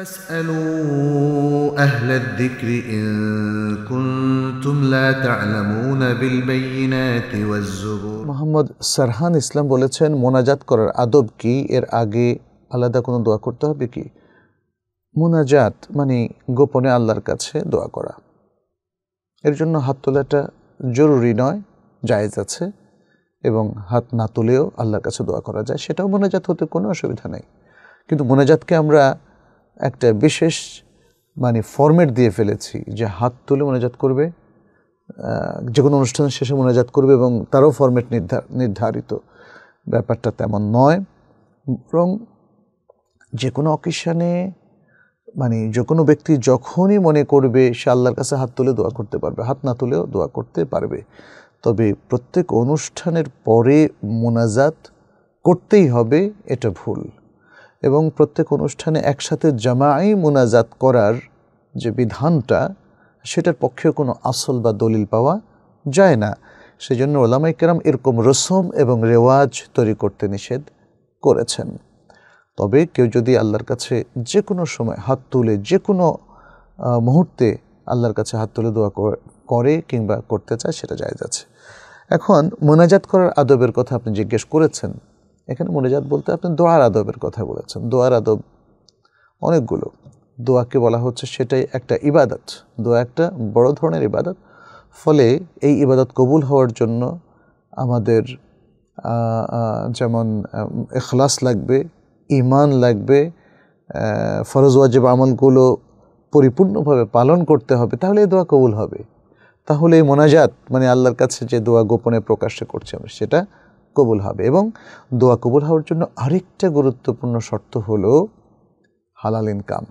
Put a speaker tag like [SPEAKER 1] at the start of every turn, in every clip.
[SPEAKER 1] فاسألوا أهل الذكر إن كنتم لا تعلمون بالبينات والزبور মোহাম্মদ সারহান ইসলাম বলেছেন মোনাজাত করার আদব কি এর আগে আলাদা কোনো দোয়া করতে হবে কি মোনাজাত মানে গোপনে আল্লাহর কাছে দোয়া করা এর জন্য হাত তোলাটা জরুরি নয় জায়েজ আছে এবং হাত না তুলেও আল্লাহর কাছে দোয়া করা যায় সেটাও মোনাজাত হতে কোনো অসুবিধা নেই কিন্তু মোনাজাতকে আমরা একটা বিশেষ মানে ফর্মেট দিয়ে ফেলেছি যে হাত তুলে মোনাজাত করবে যে কোনো অনুষ্ঠান শেষে মোনাজাত করবে এবং তারও ফর্মেট নির্ধারিত ব্যাপারটা তেমন নয় বরং যে কোনো অকেশানে মানে যে কোনো ব্যক্তি যখনই মনে করবে সে আল্লাহর কাছে হাত তুলে দোয়া করতে পারবে হাত না তুলেও দোয়া করতে পারবে তবে প্রত্যেক অনুষ্ঠানের পরে মোনাজাত করতেই হবে এটা ভুল এবং প্রত্যেক অনুষ্ঠানে একসাথে জামাই মোনাজাত করার যে বিধানটা সেটার পক্ষে কোনো আসল বা দলিল পাওয়া যায় না সেজন্য ওলামাই কেরাম এরকম রসম এবং রেওয়াজ তৈরি করতে নিষেধ করেছেন তবে কেউ যদি আল্লাহর কাছে যে কোনো সময় হাত তুলে যে কোনো মুহূর্তে আল্লাহর কাছে হাত তুলে দোয়া করে কিংবা করতে চায় সেটা যায় যাচ্ছে এখন মোনাজাত করার আদবের কথা আপনি জিজ্ঞেস করেছেন এখানে মোনাজাত বলতে আপনি দোয়ার আদবের কথা বলেছেন দোয়ার আদব অনেকগুলো দোয়াকে বলা হচ্ছে সেটাই একটা ইবাদত দোয়া একটা বড় ধরনের ইবাদত ফলে এই ইবাদত কবুল হওয়ার জন্য আমাদের যেমন এখলাস লাগবে ইমান লাগবে ফরজ ওয়াজিব আমলগুলো পরিপূর্ণভাবে পালন করতে হবে তাহলে এই দোয়া কবুল হবে তাহলে এই মোনাজাত মানে আল্লাহর কাছে যে দোয়া গোপনে প্রকাশ্যে করছে আমরা সেটা কবুল হবে এবং দোয়া কবুল হওয়ার জন্য আরেকটা গুরুত্বপূর্ণ শর্ত হল হালাল ইনকাম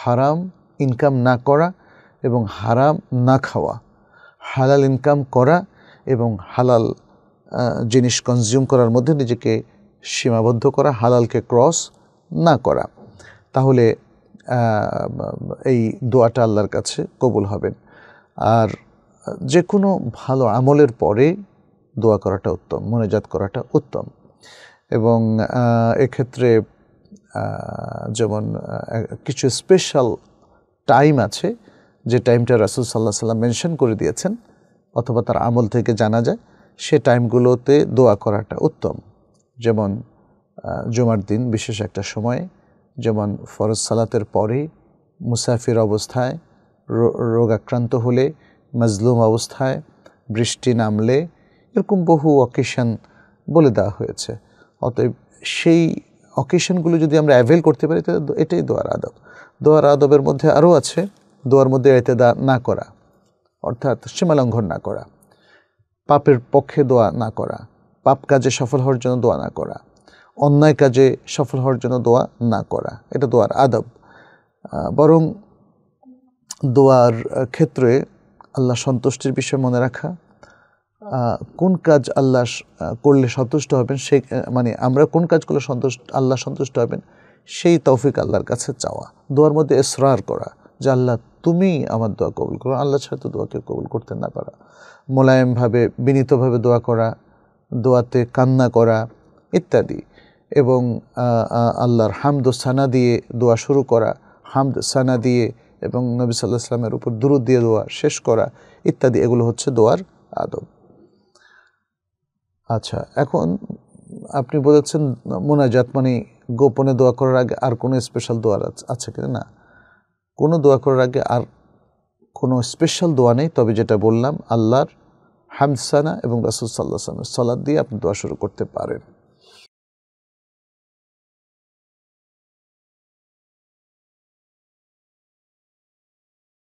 [SPEAKER 1] হারাম ইনকাম না করা এবং হারাম না খাওয়া হালাল ইনকাম করা এবং হালাল জিনিস কনজিউম করার মধ্যে নিজেকে সীমাবদ্ধ করা হালালকে ক্রস না করা তাহলে এই দোয়াটা আল্লাহর কাছে কবুল হবেন আর যে কোনো ভালো আমলের পরে দোয়া করাটা উত্তম মনেজাত করাটা উত্তম এবং এক্ষেত্রে যেমন কিছু স্পেশাল টাইম আছে যে টাইমটা রাসুল সাল্লাহ সাল্লাম মেনশন করে দিয়েছেন অথবা তার আমল থেকে জানা যায় সে টাইমগুলোতে দোয়া করাটা উত্তম যেমন জুমার দিন বিশেষ একটা সময়ে যেমন ফরজ সালাতের পরে মুসাফির অবস্থায় রোগাক্রান্ত হলে মজলুম অবস্থায় বৃষ্টি নামলে এরকম বহু অকেশন বলে দেওয়া হয়েছে অতএব সেই অকেশনগুলো যদি আমরা অ্যাভেল করতে পারি তাহলে এটাই দোয়ার আদব দোয়ার আদবের মধ্যে আরও আছে দোয়ার মধ্যে এতেদা না করা অর্থাৎ সীমালঙ্ঘন না করা পাপের পক্ষে দোয়া না করা পাপ কাজে সফল হওয়ার জন্য দোয়া না করা অন্যায় কাজে সফল হওয়ার জন্য দোয়া না করা এটা দোয়ার আদব বরং দোয়ার ক্ষেত্রে আল্লাহ সন্তুষ্টির বিষয় মনে রাখা কোন কাজ আল্লাহ করলে সন্তুষ্ট হবেন সে মানে আমরা কোন কাজ করলে সন্তুষ্ট আল্লাহ সন্তুষ্ট হবেন সেই তৌফিক আল্লাহর কাছে চাওয়া দোয়ার মধ্যে এসরার করা যে আল্লাহ তুমি আমার দোয়া কবুল করো আল্লাহ ছাড়া তো দোয়া কেউ কবুল করতে না পারা মোলায়েমভাবে বিনীতভাবে দোয়া করা দোয়াতে কান্না করা ইত্যাদি এবং আল্লাহর হামদ সানা দিয়ে দোয়া শুরু করা হামদ সানা দিয়ে এবং নবী সাল্লাহ সাল্লামের উপর দুরুদ দিয়ে দোয়া শেষ করা ইত্যাদি এগুলো হচ্ছে দোয়ার আদব আচ্ছা এখন আপনি বলেছেন মোনাজাত মানে গোপনে দোয়া করার আগে আর কোনো স্পেশাল দোয়ার আছে কিনা না কোনো দোয়া করার আগে আর কোনো স্পেশাল দোয়া নেই তবে যেটা বললাম আল্লাহর হামসানা এবং রাসুল সাল্লাহ সাল্লামের দিয়ে আপনি দোয়া শুরু করতে পারেন